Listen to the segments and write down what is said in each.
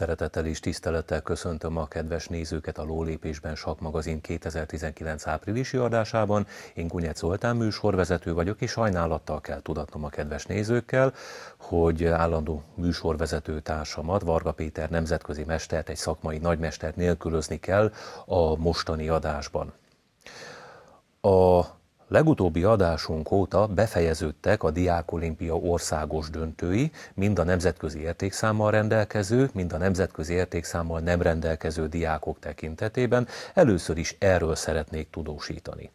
Szeretettel és tisztelettel köszöntöm a kedves nézőket a Lólépésben Sakmagazin 2019 áprilisi adásában. Én Gunyec Zoltán műsorvezető vagyok, és sajnálattal kell tudatnom a kedves nézőkkel, hogy állandó műsorvezető társamat, Varga Péter nemzetközi mestert, egy szakmai nagymestert nélkülözni kell a mostani adásban. A Legutóbbi adásunk óta befejeződtek a diák olimpia országos döntői, mind a nemzetközi értékszámmal rendelkező, mind a nemzetközi értékszámmal nem rendelkező diákok tekintetében. Először is erről szeretnék tudósítani.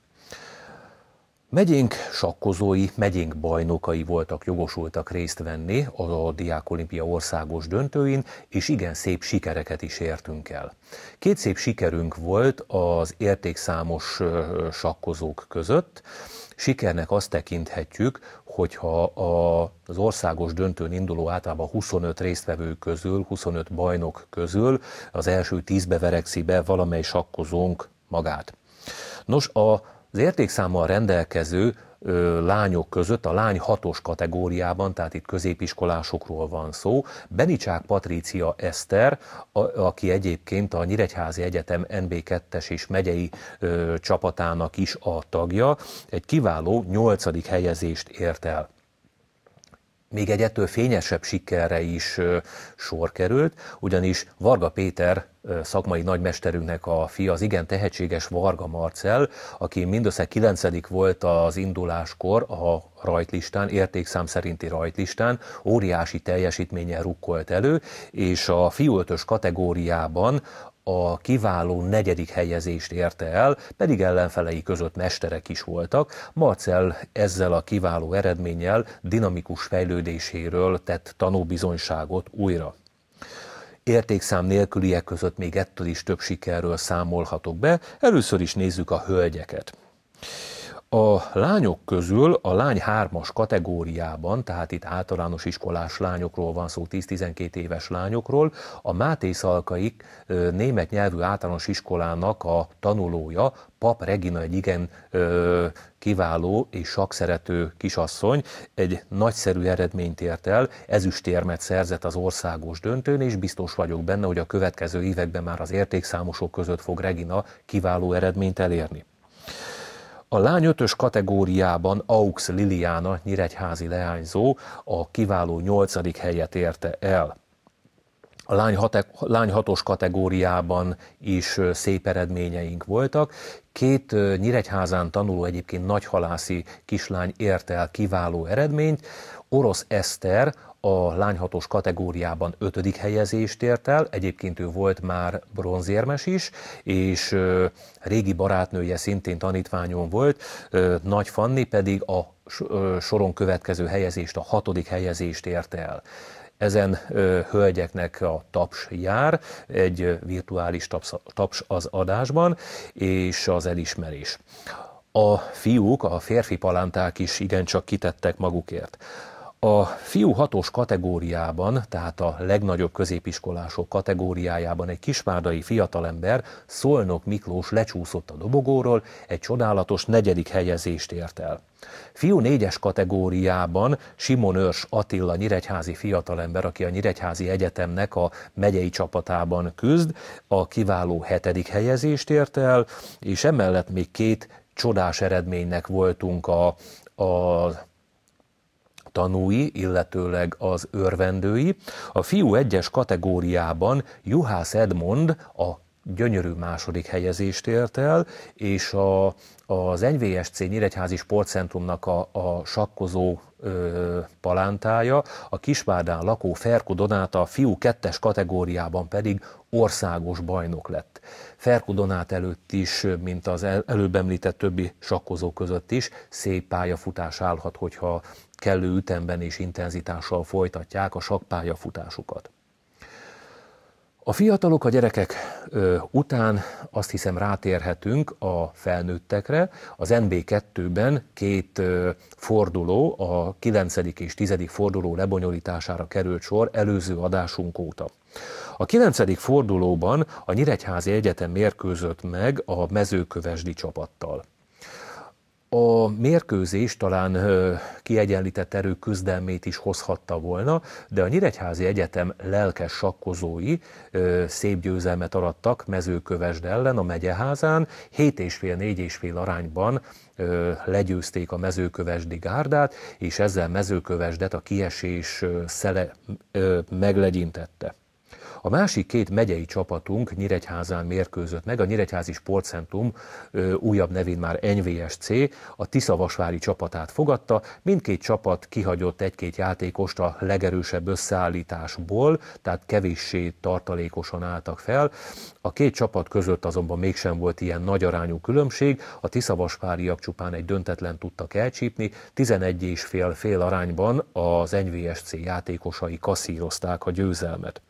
Megyénk sakkozói, megyénk bajnokai voltak jogosultak részt venni a diák olimpia országos döntőin, és igen szép sikereket is értünk el. Két szép sikerünk volt az értékszámos sakkozók között. Sikernek azt tekinthetjük, hogyha az országos döntőn induló általában 25 résztvevő közül, 25 bajnok közül az első tízbe verekszi be valamely sakkozónk magát. Nos, a az értékszámmal rendelkező ö, lányok között a lány hatos kategóriában, tehát itt középiskolásokról van szó, Benicsák Patrícia Eszter, a, aki egyébként a Nyíregyházi Egyetem NB2-es és megyei ö, csapatának is a tagja, egy kiváló nyolcadik helyezést ért el még egy ettől fényesebb sikerre is sor került, ugyanis Varga Péter szakmai nagymesterünknek a fia, az igen tehetséges Varga Marcel, aki mindössze 9. volt az induláskor a rajtlistán, értékszám szerinti rajtlistán, óriási teljesítménye rukkolt elő, és a fiúötös kategóriában a kiváló negyedik helyezést érte el, pedig ellenfelei között mesterek is voltak. Marcel ezzel a kiváló eredménnyel dinamikus fejlődéséről tett tanúbizonyságot újra. Értékszám nélküliek között még ettől is több sikerről számolhatok be. Először is nézzük a hölgyeket. A lányok közül a lány hármas kategóriában, tehát itt általános iskolás lányokról van szó, 10-12 éves lányokról, a Máté Szalkaik német nyelvű általános iskolának a tanulója, Pap Regina egy igen ö, kiváló és sakszerető kisasszony egy nagyszerű eredményt ért el, ezüstérmet szerzett az országos döntőn, és biztos vagyok benne, hogy a következő években már az értékszámosok között fog Regina kiváló eredményt elérni. A lány ötös Aux Liliana nyíregyházi leányzó a kiváló nyolcadik helyet érte el. A lány, hat, lány hatos kategóriában is szép eredményeink voltak. Két nyíregyházán tanuló egyébként nagyhalászi kislány ért el kiváló eredményt. Orosz Eszter a lányhatós kategóriában ötödik helyezést ért el, egyébként ő volt már bronzérmes is, és régi barátnője szintén tanítványon volt, Nagy Fanni pedig a soron következő helyezést, a hatodik helyezést ért el. Ezen ö, hölgyeknek a taps jár, egy virtuális taps, taps az adásban, és az elismerés. A fiúk, a férfi palánták is igencsak kitettek magukért. A fiú hatos kategóriában, tehát a legnagyobb középiskolások kategóriájában egy kismárdai fiatalember, Szolnok Miklós lecsúszott a dobogóról, egy csodálatos negyedik helyezést ért el. Fiú négyes kategóriában Simon Örs Attila nyíregyházi fiatalember, aki a Nyíregyházi Egyetemnek a megyei csapatában küzd, a kiváló hetedik helyezést ért el, és emellett még két csodás eredménynek voltunk a, a tanúi, illetőleg az örvendői. A fiú egyes kategóriában Juhász Edmond a gyönyörű második helyezést ért el, és a, az NVSC Nyíregyházi Sportcentrumnak a, a sakkozó ö, palántája, a Kisvárdán lakó Ferku Donáta a fiú kettes kategóriában pedig országos bajnok lett. Ferku Donát előtt is, mint az el, előbb említett többi sakkozó között is, szép pályafutás állhat, hogyha kellő ütemben és intenzitással folytatják a sakpályafutásukat. A fiatalok, a gyerekek ö, után azt hiszem rátérhetünk a felnőttekre. Az NB2-ben két ö, forduló, a 9. és 10. forduló lebonyolítására került sor előző adásunk óta. A 9. fordulóban a Nyíregyházi Egyetem mérkőzött meg a mezőkövesdi csapattal a mérkőzés talán kiegyenlített erők küzdelmét is hozhatta volna, de a Nyíregyházi Egyetem lelkes sakkozói szép győzelmet arattak mezőkövesd ellen a megyeházán, 7,5-4,5 arányban legyőzték a mezőkövesdi gárdát, és ezzel mezőkövesdet a kiesés szele meglegyintette. A másik két megyei csapatunk Nyíregyházán mérkőzött meg, a Nyíregyházi Sportcentrum újabb nevén már NVSC, a Tiszavasvári csapatát fogadta, mindkét csapat kihagyott egy-két játékost a legerősebb összeállításból, tehát kevéssé tartalékosan álltak fel. A két csapat között azonban mégsem volt ilyen nagy arányú különbség, a Tiszavasváriak csupán egy döntetlen tudtak elcsípni, 11 és fél fél arányban az NVSC játékosai kaszírozták a győzelmet.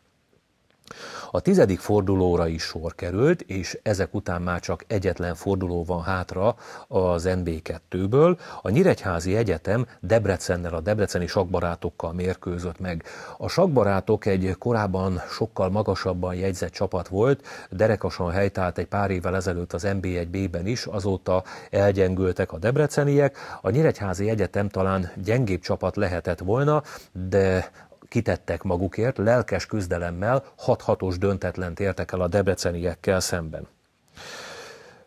A tizedik fordulóra is sor került, és ezek után már csak egyetlen forduló van hátra az NB2-ből. A Nyíregyházi Egyetem Debrecennel, a debreceni sakbarátokkal mérkőzött meg. A sakbarátok egy korábban sokkal magasabban jegyzett csapat volt, derekasan helytált egy pár évvel ezelőtt az NB1-ben is, azóta elgyengültek a debreceniek. A Nyíregyházi Egyetem talán gyengébb csapat lehetett volna, de kitettek magukért, lelkes küzdelemmel 6-6-os döntetlent értek el a debreceniekkel szemben.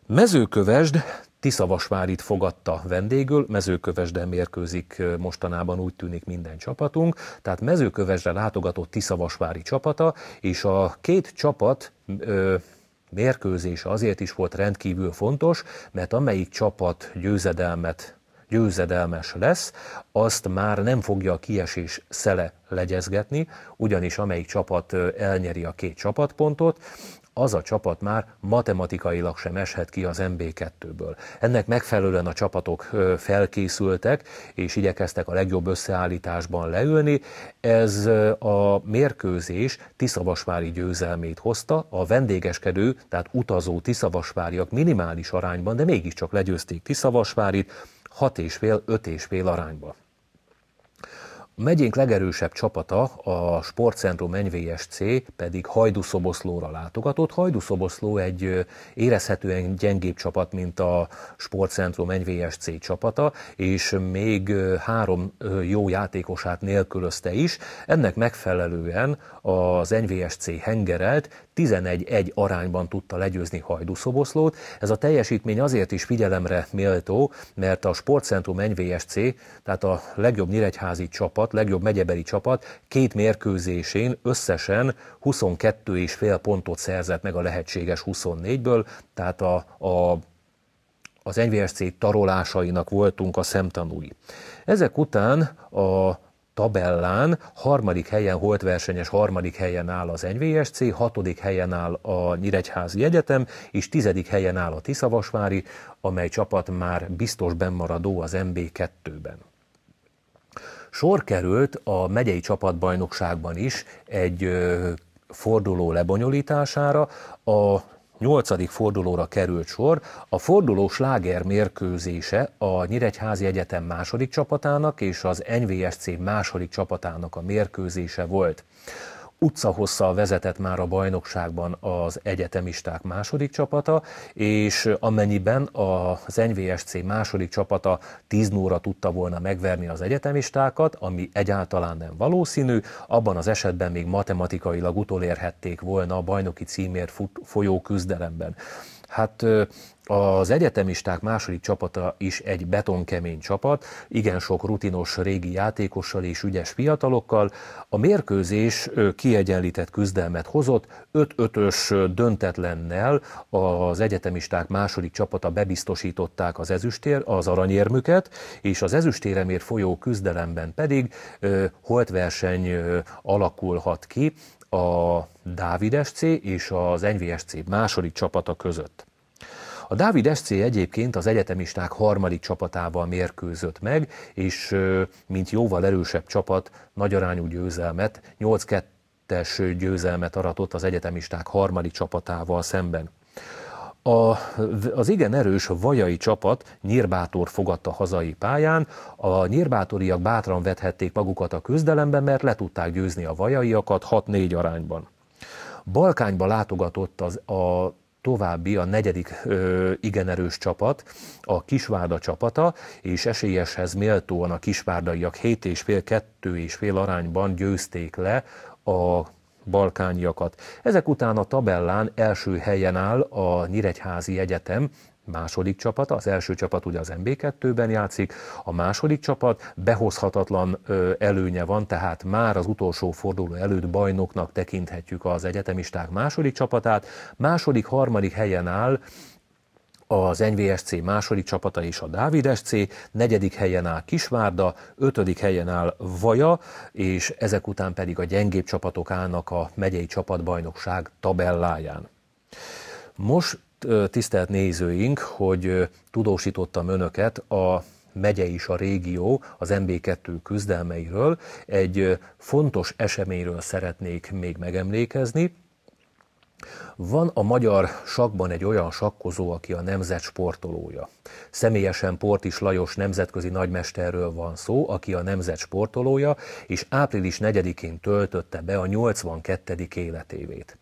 Mezőkövesd Tiszavasvárit fogadta vendégül, mezőkövesden mérkőzik mostanában úgy tűnik minden csapatunk, tehát mezőkövesre látogatott Tiszavasvári csapata, és a két csapat ö, mérkőzése azért is volt rendkívül fontos, mert amelyik csapat győzedelmet győzedelmes lesz, azt már nem fogja a kiesés szele legyezgetni, ugyanis amelyik csapat elnyeri a két csapatpontot, az a csapat már matematikailag sem eshet ki az MB2-ből. Ennek megfelelően a csapatok felkészültek, és igyekeztek a legjobb összeállításban leülni. Ez a mérkőzés Tiszavasvári győzelmét hozta, a vendégeskedő, tehát utazó Tiszavasváriak minimális arányban, de mégiscsak legyőzték Tiszavasvárit, 6,5-5,5 arányba. A megyénk legerősebb csapata, a Sportcentrum NVSC pedig Hajdúszoboszlóra látogatott. Hajdúszoboszló egy érezhetően gyengébb csapat, mint a Sportcentrum NVSC csapata, és még három jó játékosát nélkülözte is. Ennek megfelelően az NVSC hengerelt 11-1 arányban tudta legyőzni Hajdúszoboszlót. Ez a teljesítmény azért is figyelemre méltó, mert a Sportcentrum NVSC, tehát a legjobb nyíregyházi csapat, csapat, legjobb megyebeli csapat két mérkőzésén összesen 22 és fél pontot szerzett meg a lehetséges 24-ből, tehát a, a az NVSC tarolásainak voltunk a szemtanúi. Ezek után a tabellán harmadik helyen holt versenyes harmadik helyen áll az NVSC, hatodik helyen áll a Nyíregyházi Egyetem, és tizedik helyen áll a Tiszavasvári, amely csapat már biztos bennmaradó az MB2-ben. Sor került a megyei csapatbajnokságban is egy forduló lebonyolítására, a nyolcadik fordulóra került sor, a forduló sláger mérkőzése a Nyíregyházi Egyetem második csapatának és az NVSC második csapatának a mérkőzése volt utcahosszal vezetett már a bajnokságban az egyetemisták második csapata, és amennyiben az NVSC második csapata 10 óra tudta volna megverni az egyetemistákat, ami egyáltalán nem valószínű, abban az esetben még matematikailag utolérhették volna a bajnoki címért folyó küzdelemben. Hát az egyetemisták második csapata is egy betonkemény csapat, igen sok rutinos régi játékossal és ügyes fiatalokkal. A mérkőzés kiegyenlített küzdelmet hozott, 5-5-ös döntetlennel az egyetemisták második csapata bebiztosították az ezüstér, az aranyérmüket, és az ezüstéremért folyó küzdelemben pedig holtverseny alakulhat ki a Dávid SC és az NVSC második csapata között. A Dávid SC egyébként az egyetemisták harmadik csapatával mérkőzött meg, és mint jóval erősebb csapat nagyarányú győzelmet, 8-2-es győzelmet aratott az egyetemisták harmadik csapatával szemben. A, az igen erős vajai csapat Nyírbátor fogadta hazai pályán. A nyírbátoriak bátran vethették magukat a küzdelemben, mert le tudták győzni a vajaiakat 6-4 arányban. Balkányba látogatott az, a további a negyedik ö, igen erős csapat, a Kisvárda csapata, és esélyeshez méltóan a kisvárdaiak 7 és fél, 2 és fél arányban győzték le a balkániakat. Ezek után a tabellán első helyen áll a Nyíregyházi Egyetem, második csapat, az első csapat ugye az MB2-ben játszik, a második csapat behozhatatlan előnye van, tehát már az utolsó forduló előtt bajnoknak tekinthetjük az egyetemisták második csapatát, második, harmadik helyen áll, az NVSC második csapata és a Dávid SC, negyedik helyen áll Kisvárda, ötödik helyen áll Vaja, és ezek után pedig a gyengébb csapatok állnak a megyei csapatbajnokság tabelláján. Most tisztelt nézőink, hogy tudósítottam önöket a megye és a régió az MB2 küzdelmeiről. Egy fontos eseményről szeretnék még megemlékezni. Van a magyar sakban egy olyan sakkozó, aki a nemzet sportolója. Személyesen Portis Lajos nemzetközi nagymesterről van szó, aki a nemzet sportolója, és április 4-én töltötte be a 82. életévét.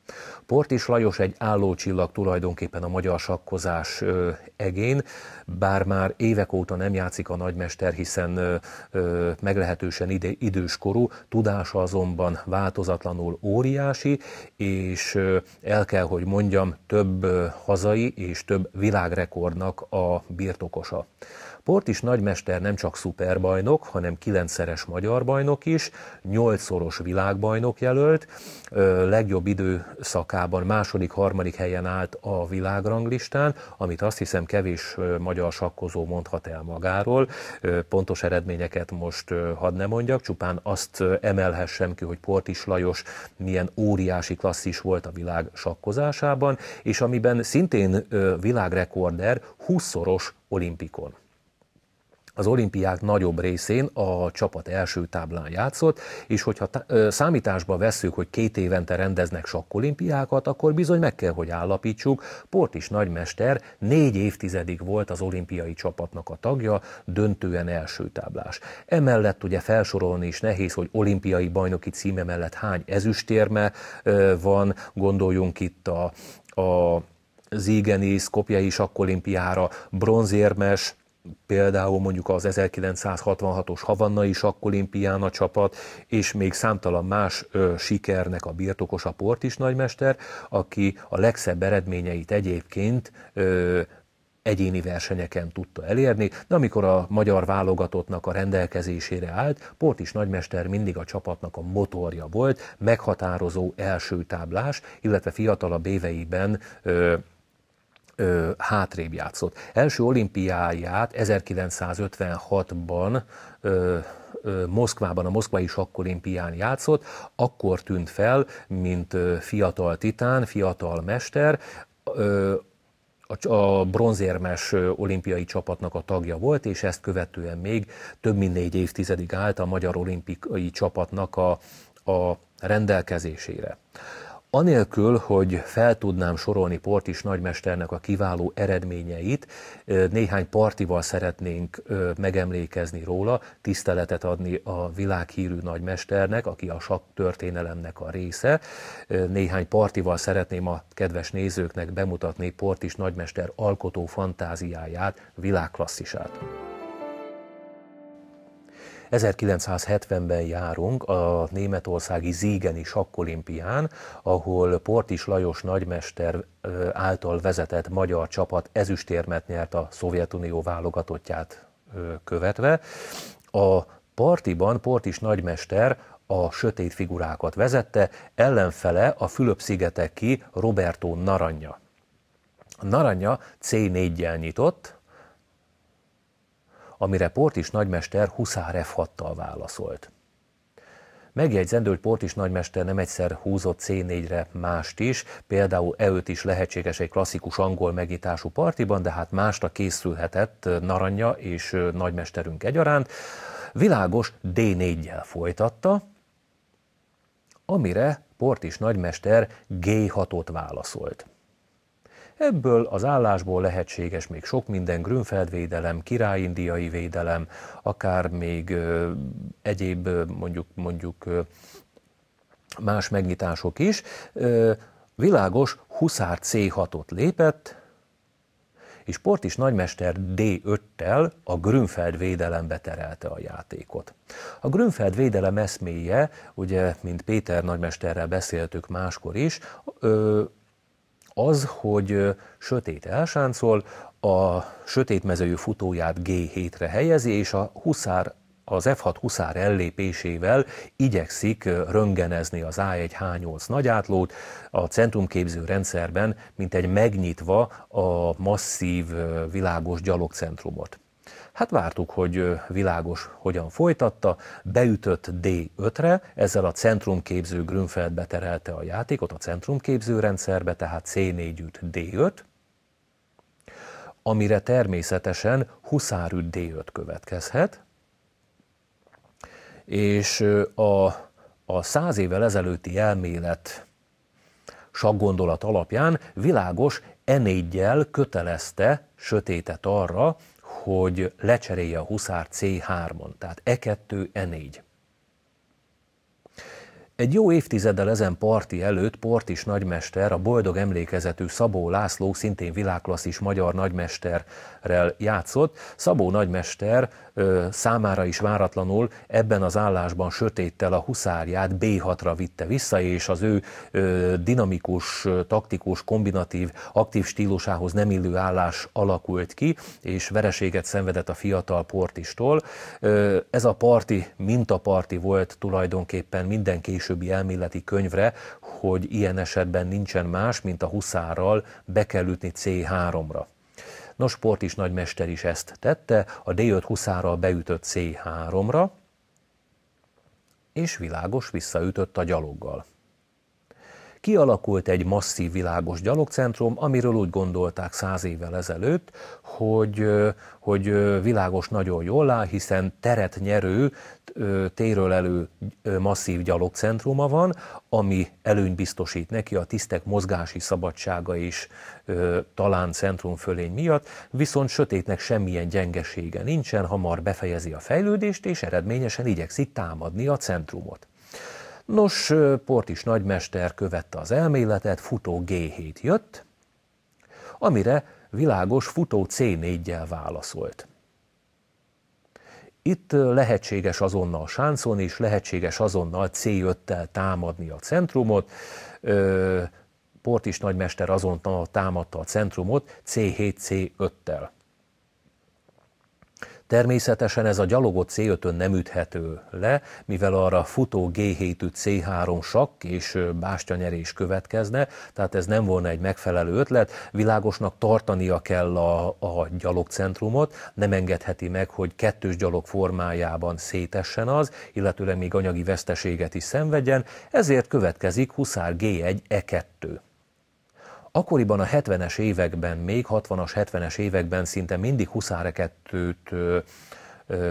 Portis Lajos egy állócsillag tulajdonképpen a magyar sakkozás ö, egén, bár már évek óta nem játszik a nagymester, hiszen ö, ö, meglehetősen ide, időskorú, tudása azonban változatlanul óriási, és ö, el kell hogy mondjam, több hazai és több világrekordnak a birtokosa. Portis nagymester nem csak szuperbajnok, hanem kilencszeres magyar bajnok is, nyolcszoros világbajnok jelölt, legjobb időszakában második, harmadik helyen állt a világranglistán, amit azt hiszem kevés magyar sakkozó mondhat el magáról. Pontos eredményeket most hadd ne mondjak, csupán azt emelhessem ki, hogy Portis Lajos milyen óriási klasszis volt a világ sakkozásában, és amiben szintén világrekorder 20-szoros olimpikon az olimpiák nagyobb részén a csapat első táblán játszott, és hogyha számításba vesszük, hogy két évente rendeznek olimpiákat, akkor bizony meg kell, hogy állapítsuk, Portis nagymester négy évtizedig volt az olimpiai csapatnak a tagja, döntően első táblás. Emellett ugye felsorolni is nehéz, hogy olimpiai bajnoki címe mellett hány ezüstérme van, gondoljunk itt a, a Zigenis, Kopjai sakkolimpiára, bronzérmes, például mondjuk az 1966-os Havannai sakkolimpián a csapat, és még számtalan más ö, sikernek a birtokos a Portis nagymester, aki a legszebb eredményeit egyébként ö, egyéni versenyeken tudta elérni, de amikor a magyar válogatottnak a rendelkezésére állt, Portis nagymester mindig a csapatnak a motorja volt, meghatározó első táblás, illetve fiatalabb éveiben ö, ö, hátrébb játszott. Első olimpiáját 1956-ban ö, Moszkvában, a Moszkvai Sakkolimpián játszott, akkor tűnt fel, mint fiatal titán, fiatal mester, ö, a bronzérmes olimpiai csapatnak a tagja volt, és ezt követően még több mint négy évtizedig állt a magyar olimpiai csapatnak a, a rendelkezésére. Anélkül, hogy fel tudnám sorolni Portis nagymesternek a kiváló eredményeit, néhány partival szeretnénk megemlékezni róla, tiszteletet adni a világhírű nagymesternek, aki a sakk történelemnek a része. Néhány partival szeretném a kedves nézőknek bemutatni Portis nagymester alkotó fantáziáját, világklasszisát. 1970-ben járunk a németországi Zígeni sakkolimpián, ahol Portis Lajos nagymester által vezetett magyar csapat ezüstérmet nyert a Szovjetunió válogatottját követve. A partiban Portis nagymester a sötét figurákat vezette, ellenfele a Fülöp-szigeteki Roberto Naranya. Naranya C4-jel nyitott, amire Portis nagymester Huszár f válaszolt. Megjegyzendő, hogy Portis nagymester nem egyszer húzott C4-re mást is, például e is lehetséges egy klasszikus angol megítású partiban, de hát másra készülhetett Naranja és nagymesterünk egyaránt. Világos D4-jel folytatta, amire Portis nagymester G6-ot válaszolt. Ebből az állásból lehetséges még sok minden, grünfeldvédelem, királyindiai védelem, akár még egyéb mondjuk, mondjuk más megnyitások is. Világos Huszár C6-ot lépett, és Portis nagymester D5-tel a Grünfeld védelembe terelte a játékot. A Grünfeld védelem eszméje, ugye, mint Péter nagymesterrel beszéltük máskor is, ö, az, hogy sötét elsáncol, a sötét mezőjű futóját G7-re helyezi, és a huszár az F6 huszár ellépésével igyekszik röngenezni az A1H8 nagyátlót, a centrumképző rendszerben, mint egy megnyitva a masszív világos gyalogcentrumot. Hát vártuk, hogy világos hogyan folytatta, beütött D5-re, ezzel a centrumképző Grünfeld beterelte a játékot a centrumképző rendszerbe, tehát C4 üt D5, amire természetesen huszárüt D5 következhet, és a, a száz évvel ezelőtti elmélet sakgondolat alapján világos e kötelezte sötétet arra, hogy lecserélje a Huszár C3-on, tehát E2, E4. Egy jó évtizeddel ezen parti előtt Portis nagymester, a boldog emlékezetű Szabó László, szintén világklasszis magyar nagymesterrel játszott. Szabó nagymester ö, számára is váratlanul ebben az állásban sötéttel a huszárját B6-ra vitte vissza, és az ő ö, dinamikus, taktikus, kombinatív, aktív stílusához nem illő állás alakult ki, és vereséget szenvedett a fiatal Portistól. Ö, ez a parti mintaparti volt tulajdonképpen mindenki is későbbi elméleti könyvre, hogy ilyen esetben nincsen más, mint a huszárral be kell ütni C3-ra. Nos, Sport is nagymester is ezt tette, a D5 huszárral beütött C3-ra, és világos visszaütött a gyaloggal kialakult egy masszív világos gyalogcentrum, amiről úgy gondolták száz évvel ezelőtt, hogy, hogy világos nagyon jól áll, hiszen teret nyerő, téről elő masszív gyalogcentruma van, ami előny biztosít neki a tisztek mozgási szabadsága is talán centrumfölény miatt, viszont sötétnek semmilyen gyengesége nincsen, hamar befejezi a fejlődést, és eredményesen igyekszik támadni a centrumot. Nos, Portis nagymester követte az elméletet, futó G7 jött, amire világos futó C4-jel válaszolt. Itt lehetséges azonnal sáncon és lehetséges azonnal C5-tel támadni a centrumot. Portis nagymester azonnal támadta a centrumot C7-C5-tel. Természetesen ez a gyalogot c 5 nem üthető le, mivel arra futó g 7 C3 sakk és bástyanyerés következne, tehát ez nem volna egy megfelelő ötlet. Világosnak tartania kell a, a gyalogcentrumot, nem engedheti meg, hogy kettős gyalog formájában szétessen az, illetőleg még anyagi veszteséget is szenvedjen, ezért következik Huszár G1 E2. Akkoriban a 70-es években, még 60-as, 70-es években szinte mindig huszárekettőt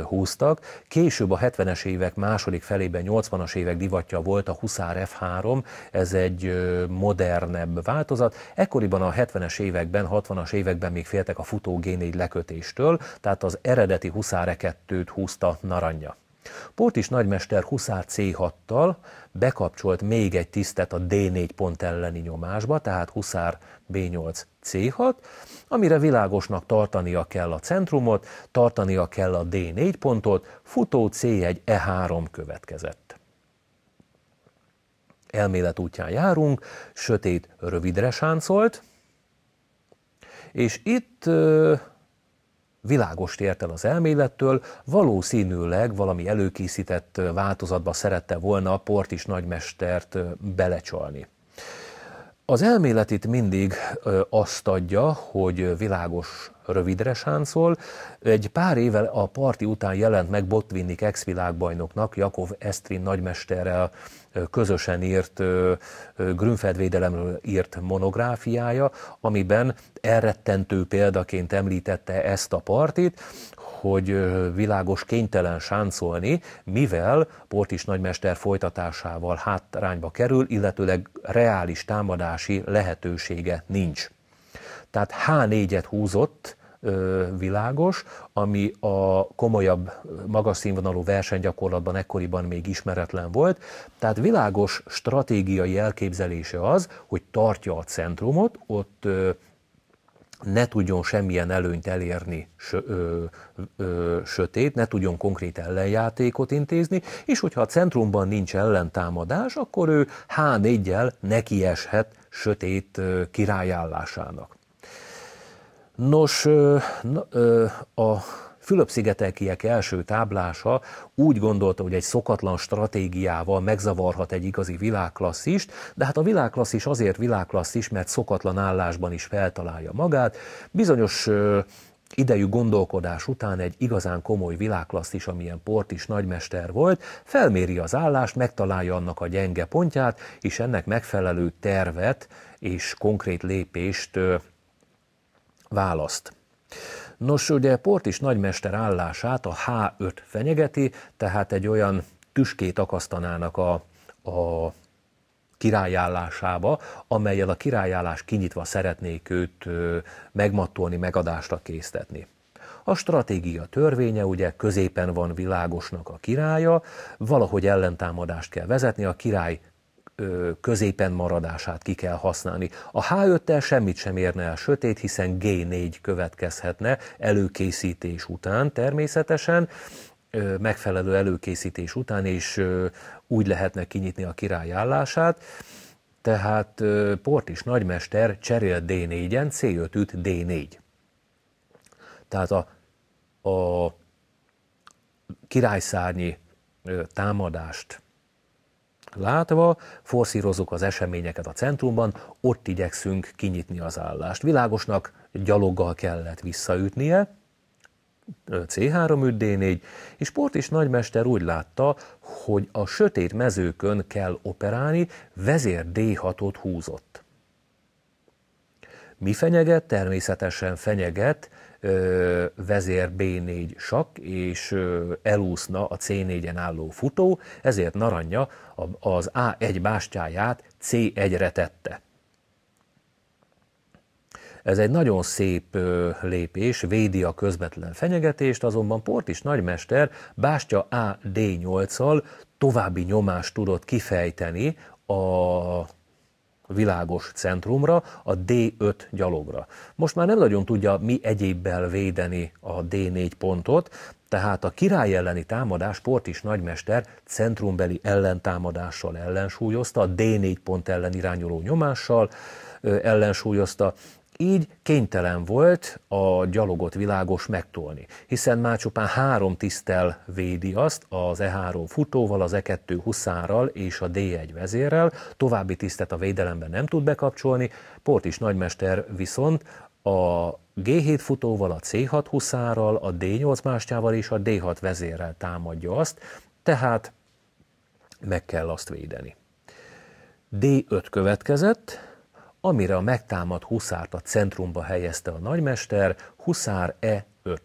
húztak. Később a 70-es évek második felében, 80-as évek divatja volt a Huszár F3, ez egy modernebb változat. Ekkoriban a 70-es években, 60-as években még féltek a futó G4 lekötéstől, tehát az eredeti Huszár 2-t húzta Naranja. Pótis nagymester Huszár C6-tal bekapcsolt még egy tisztet a D4 pont elleni nyomásba, tehát Huszár B8 C6, amire világosnak tartania kell a centrumot, tartania kell a D4 pontot, futó C1 E3 e következett. Elmélet útján járunk, sötét rövidre sáncolt, és itt világost ért el az elmélettől, valószínűleg valami előkészített változatba szerette volna a portis nagymestert belecsalni. Az elmélet itt mindig azt adja, hogy világos rövidre sáncol. Egy pár évvel a parti után jelent meg Botvinnik ex-világbajnoknak, Jakov Esztrin nagymesterrel közösen írt, védelemről írt monográfiája, amiben elrettentő példaként említette ezt a partit, hogy világos kénytelen sáncolni, mivel Portis nagymester folytatásával hátrányba kerül, illetőleg reális támadási lehetősége nincs. Tehát H4-et húzott, világos, ami a komolyabb, magas színvonalú versenygyakorlatban ekkoriban még ismeretlen volt. Tehát világos stratégiai elképzelése az, hogy tartja a centrumot, ott ne tudjon semmilyen előnyt elérni sö, ö, ö, sötét, ne tudjon konkrét ellenjátékot intézni, és hogyha a centrumban nincs ellentámadás, akkor ő H4-jel nekieshet sötét királyállásának. Nos, a fülöp első táblása úgy gondolta, hogy egy szokatlan stratégiával megzavarhat egy igazi világklasszist, de hát a világklasszis azért világklasszis, mert szokatlan állásban is feltalálja magát. Bizonyos idejű gondolkodás után egy igazán komoly világklasszis, amilyen Port is nagymester volt, felméri az állást, megtalálja annak a gyenge pontját, és ennek megfelelő tervet és konkrét lépést választ. Nos, ugye Port is nagymester állását a H5 fenyegeti, tehát egy olyan tüskét akasztanának a, a királyállásába, amelyel a királyállás kinyitva szeretnék őt megmattolni, megadásra késztetni. A stratégia törvénye ugye középen van világosnak a királya, valahogy ellentámadást kell vezetni, a király középen maradását ki kell használni. A H5-tel semmit sem érne el sötét, hiszen G4 következhetne előkészítés után természetesen, megfelelő előkészítés után, és úgy lehetne kinyitni a király állását. Tehát Port is nagymester cserél D4-en, C5 üt D4. Tehát a, a királyszárnyi támadást látva, forszírozzuk az eseményeket a centrumban, ott igyekszünk kinyitni az állást. Világosnak gyaloggal kellett visszaütnie, C3 D4, és Port és Nagymester úgy látta, hogy a sötét mezőkön kell operálni, vezér D6-ot húzott. Mi fenyeget? Természetesen fenyeget ö, vezér B4 sak, és ö, elúszna a C4-en álló futó, ezért Naranja az A1 bástyáját C1-re tette. Ez egy nagyon szép lépés, védi a közvetlen fenyegetést, azonban Portis nagymester bástya AD8-al további nyomást tudott kifejteni a világos centrumra, a D5 gyalogra. Most már nem nagyon tudja mi egyébbel védeni a D4 pontot, tehát a király elleni támadás Portis nagymester centrumbeli ellentámadással ellensúlyozta, a D4 pont ellen irányuló nyomással ellensúlyozta, így kénytelen volt a gyalogot világos megtolni, hiszen már csupán három tisztel védi azt, az E3 futóval, az E2 huszárral és a D1 vezérrel, további tisztet a védelemben nem tud bekapcsolni, Portis nagymester viszont a G7 futóval, a C6 huszárral, a D8 mástyával és a D6 vezérrel támadja azt, tehát meg kell azt védeni. D5 következett, amire a megtámadt huszárt a centrumba helyezte a nagymester, huszár E5.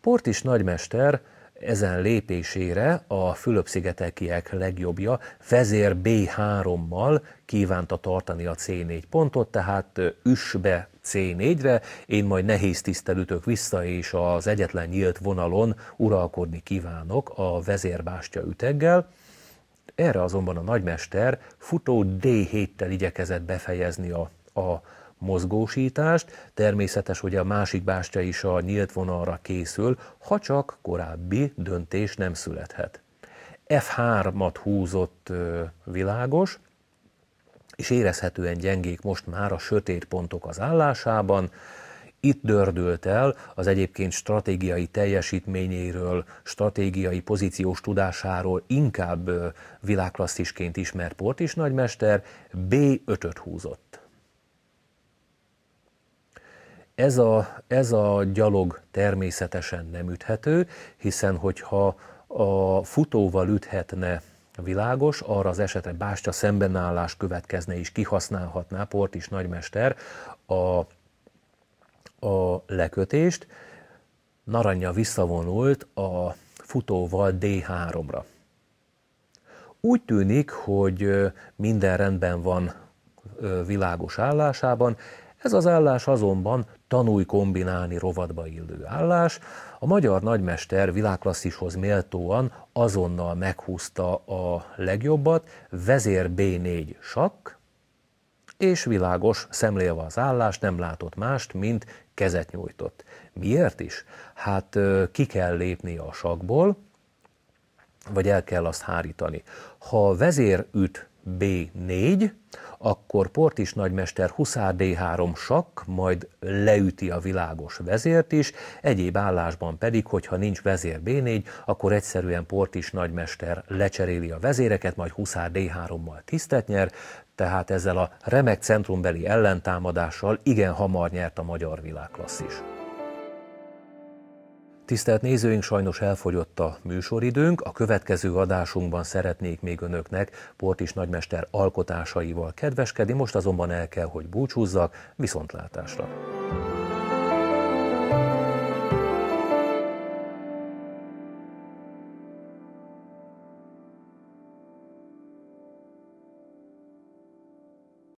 Portis nagymester ezen lépésére a Fülöp-szigetekiek legjobbja vezér B3-mal kívánta tartani a C4 pontot, tehát üss be C4-re, én majd nehéz tisztelütök vissza, és az egyetlen nyílt vonalon uralkodni kívánok a vezérbástya üteggel. Erre azonban a nagymester futó D7-tel igyekezett befejezni a, a mozgósítást, természetes, hogy a másik bástya is a nyílt vonalra készül, ha csak korábbi döntés nem születhet. F3-at húzott világos, és érezhetően gyengék most már a sötét pontok az állásában, itt dördült el az egyébként stratégiai teljesítményéről, stratégiai pozíciós tudásáról inkább világklasszisként ismert Portis nagymester, B5-öt húzott. Ez a, ez a gyalog természetesen nem üthető, hiszen hogyha a futóval üthetne világos, arra az esetre bástya szembenállás következne és kihasználhatná Portis nagymester a a lekötést, Naranja visszavonult a futóval D3-ra. Úgy tűnik, hogy minden rendben van világos állásában, ez az állás azonban tanulj kombinálni rovatba illő állás. A magyar nagymester világklasszishoz méltóan azonnal meghúzta a legjobbat, vezér B4 sakk, és világos, szemlélve az állást, nem látott mást, mint kezet nyújtott. Miért is? Hát ki kell lépni a sakból, vagy el kell azt hárítani. Ha a vezér üt B4, akkor Portis nagymester Huszár D3 sakk, majd leüti a világos vezért is, egyéb állásban pedig, hogyha nincs vezér B4, akkor egyszerűen Portis nagymester lecseréli a vezéreket, majd Huszár D3-mal tisztet nyer, tehát ezzel a remek centrumbeli ellentámadással igen hamar nyert a magyar világklasszis. Tisztelt nézőink, sajnos elfogyott a műsoridőnk. A következő adásunkban szeretnék még önöknek Portis nagymester alkotásaival kedveskedni, most azonban el kell, hogy búcsúzzak, viszontlátásra!